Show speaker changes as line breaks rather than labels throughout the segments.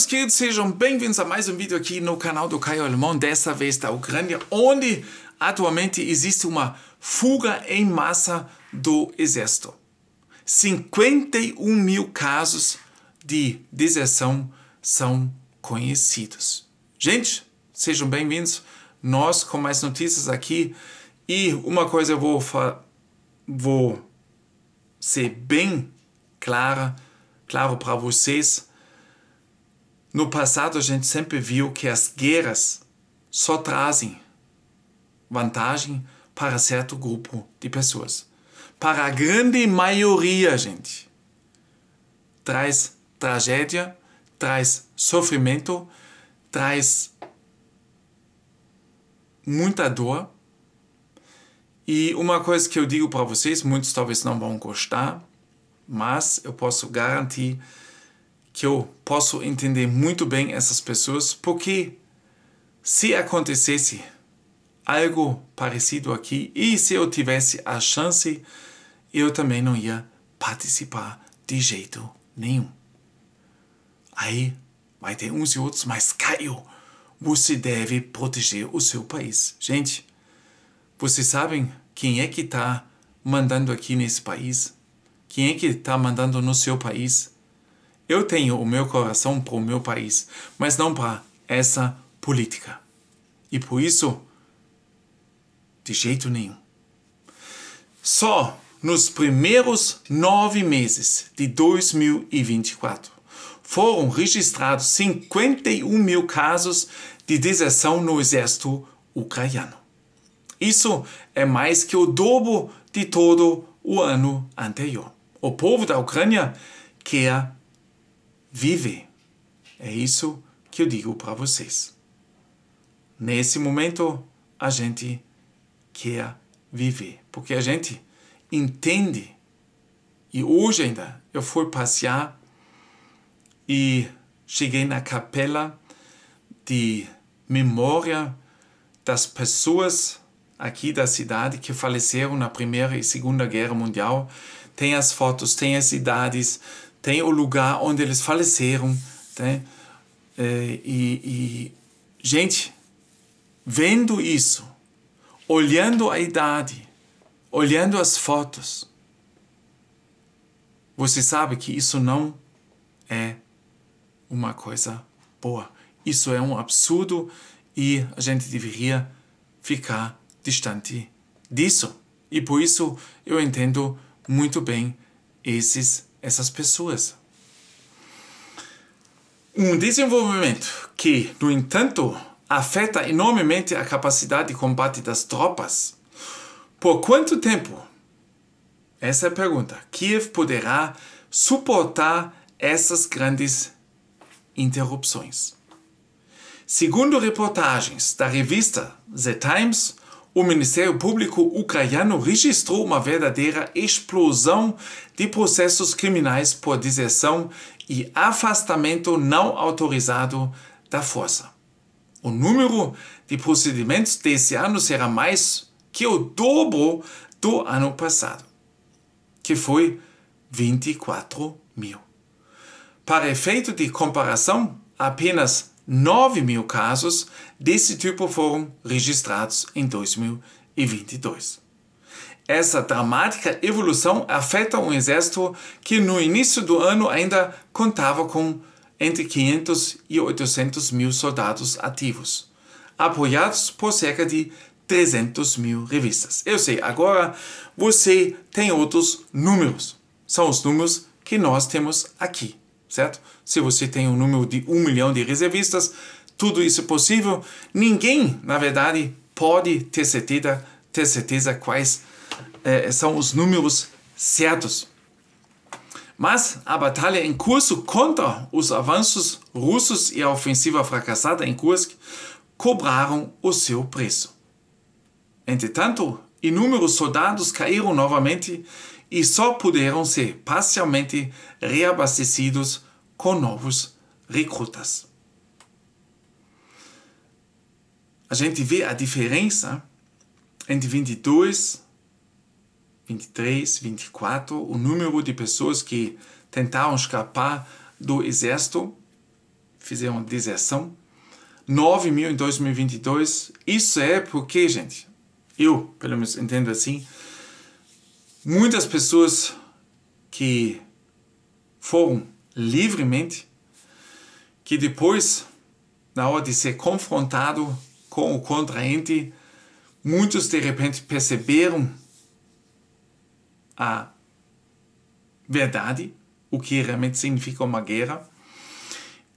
meus queridos, sejam bem-vindos a mais um vídeo aqui no canal do Caio Alemão, dessa vez da Ucrânia, onde atualmente existe uma fuga em massa do exército. 51 mil casos de deserção são conhecidos. Gente, sejam bem-vindos, nós com mais notícias aqui e uma coisa eu vou, vou ser bem clara, claro para vocês, no passado, a gente sempre viu que as guerras só trazem vantagem para certo grupo de pessoas. Para a grande maioria, gente, traz tragédia, traz sofrimento, traz muita dor. E uma coisa que eu digo para vocês, muitos talvez não vão gostar, mas eu posso garantir que eu posso entender muito bem essas pessoas, porque se acontecesse algo parecido aqui e se eu tivesse a chance, eu também não ia participar de jeito nenhum. Aí vai ter uns e outros, mas Caio, você deve proteger o seu país. Gente, vocês sabem quem é que está mandando aqui nesse país? Quem é que está mandando no seu país? Eu tenho o meu coração para o meu país, mas não para essa política. E por isso, de jeito nenhum. Só nos primeiros nove meses de 2024 foram registrados 51 mil casos de deserção no exército ucraniano. Isso é mais que o dobro de todo o ano anterior. O povo da Ucrânia quer viver. É isso que eu digo para vocês. Nesse momento, a gente quer viver, porque a gente entende. E hoje ainda eu fui passear e cheguei na capela de memória das pessoas aqui da cidade que faleceram na Primeira e Segunda Guerra Mundial. Tem as fotos, tem as idades, tem o lugar onde eles faleceram, né? É, e, e gente, vendo isso, olhando a idade, olhando as fotos, você sabe que isso não é uma coisa boa. Isso é um absurdo e a gente deveria ficar distante disso. E por isso eu entendo muito bem esses essas pessoas. Um desenvolvimento que, no entanto, afeta enormemente a capacidade de combate das tropas. Por quanto tempo? Essa é a pergunta. Kiev poderá suportar essas grandes interrupções. Segundo reportagens da revista The Times, o Ministério Público ucraniano registrou uma verdadeira explosão de processos criminais por deserção e afastamento não autorizado da força. O número de procedimentos desse ano será mais que o dobro do ano passado, que foi 24 mil. Para efeito de comparação, apenas 9 mil casos desse tipo foram registrados em 2022. Essa dramática evolução afeta um exército que no início do ano ainda contava com entre 500 e 800 mil soldados ativos, apoiados por cerca de 300 mil revistas. Eu sei, agora você tem outros números. São os números que nós temos aqui certo? Se você tem um número de um milhão de reservistas, tudo isso é possível. Ninguém, na verdade, pode ter certeza, ter certeza quais é, são os números certos. Mas a batalha em curso contra os avanços russos e a ofensiva fracassada em Kursk cobraram o seu preço. Entretanto, inúmeros soldados caíram novamente e só puderam ser parcialmente reabastecidos com novos recrutas. A gente vê a diferença entre 22, 23, 24, o número de pessoas que tentaram escapar do exército, fizeram deserção, 9 mil em 2022. Isso é porque, gente, eu pelo menos entendo assim, Muitas pessoas que foram livremente, que depois, na hora de ser confrontado com o contraente, muitos de repente perceberam a verdade, o que realmente significa uma guerra.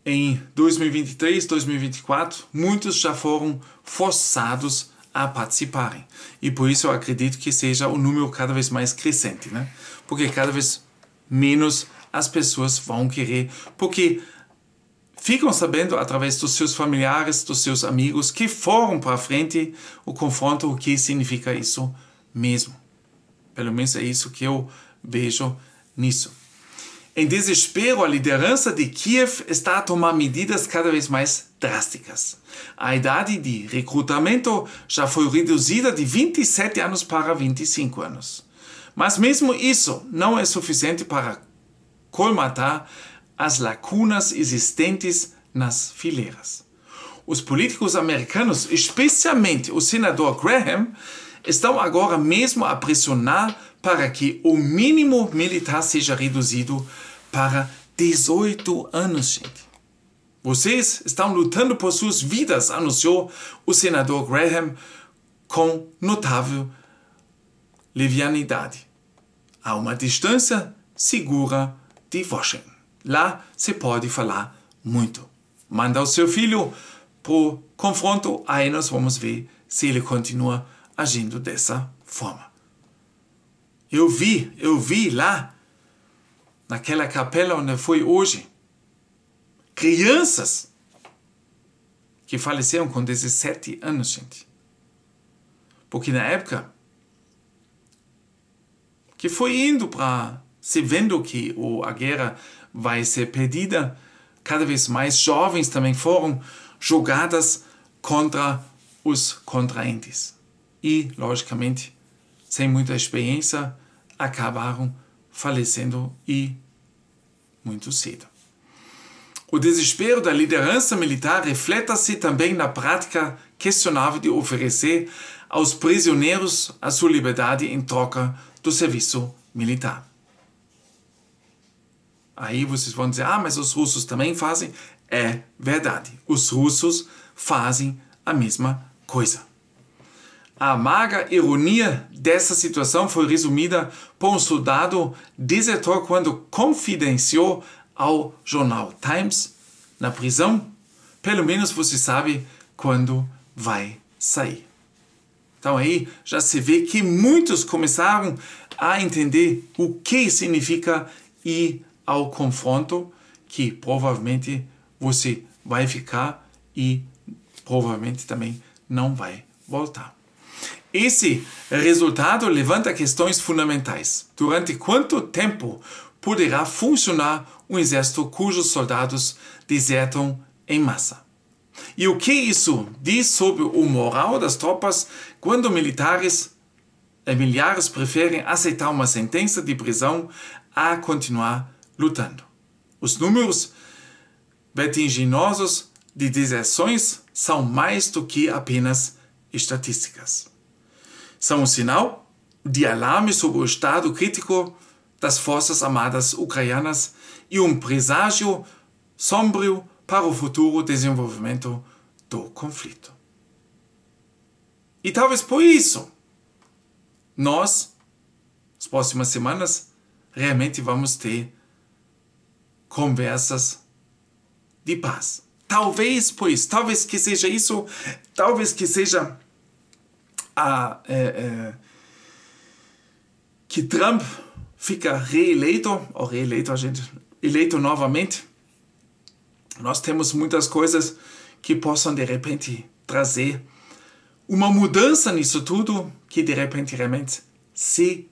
Em 2023, 2024, muitos já foram forçados a participarem. E por isso eu acredito que seja um número cada vez mais crescente, né? Porque cada vez menos as pessoas vão querer, porque ficam sabendo através dos seus familiares, dos seus amigos que foram para frente o confronto, o que significa isso mesmo. Pelo menos é isso que eu vejo nisso. Em desespero, a liderança de Kiev está a tomar medidas cada vez mais drásticas. A idade de recrutamento já foi reduzida de 27 anos para 25 anos. Mas mesmo isso não é suficiente para colmatar as lacunas existentes nas fileiras. Os políticos americanos, especialmente o senador Graham, estão agora mesmo a pressionar para que o mínimo militar seja reduzido para 18 anos, gente. Vocês estão lutando por suas vidas, anunciou o senador Graham com notável levianidade. A uma distância segura de Washington. Lá se pode falar muito. Manda o seu filho para confronto, aí nós vamos ver se ele continua agindo dessa forma. Eu vi, eu vi lá, naquela capela onde foi hoje, crianças que faleceram com 17 anos, gente. Porque na época que foi indo para se vendo que a guerra vai ser perdida, cada vez mais jovens também foram jogadas contra os contraentes. E, logicamente, sem muita experiência, acabaram falecendo e muito cedo. O desespero da liderança militar reflete se também na prática questionável de oferecer aos prisioneiros a sua liberdade em troca do serviço militar. Aí vocês vão dizer: ah, mas os russos também fazem. É verdade, os russos fazem a mesma coisa. A amarga ironia dessa situação foi resumida por um soldado desertor quando confidenciou ao jornal Times na prisão. Pelo menos você sabe quando vai sair. Então aí já se vê que muitos começaram a entender o que significa ir ao confronto, que provavelmente você vai ficar e provavelmente também não vai voltar. Esse eh, resultado levanta questões fundamentais. Durante quanto tempo poderá funcionar um exército cujos soldados desertam em massa? E o que isso diz sobre o moral das tropas quando militares e eh, milhares preferem aceitar uma sentença de prisão a continuar lutando? Os números vertiginosos de deserções são mais do que apenas estatísticas são um sinal de alarme sobre o estado crítico das Forças Armadas Ucranianas e um presságio sombrio para o futuro desenvolvimento do conflito. E talvez por isso, nós, nas próximas semanas, realmente vamos ter conversas de paz. Talvez por isso, talvez que seja isso, talvez que seja a, é, que Trump fica reeleito, ou reeleito a gente, eleito novamente, nós temos muitas coisas que possam de repente trazer uma mudança nisso tudo que de repente realmente se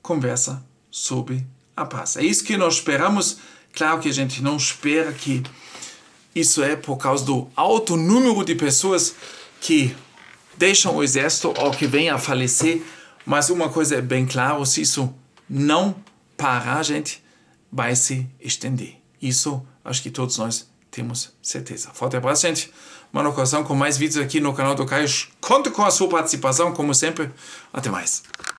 conversa sobre a paz. É isso que nós esperamos. Claro que a gente não espera que isso é por causa do alto número de pessoas que deixam o exército ou que vem a falecer, mas uma coisa é bem clara: se isso não parar, gente, vai se estender. Isso acho que todos nós temos certeza. Forte abraço, gente. Mano Coração com mais vídeos aqui no canal do Caio. Conto com a sua participação, como sempre. Até mais.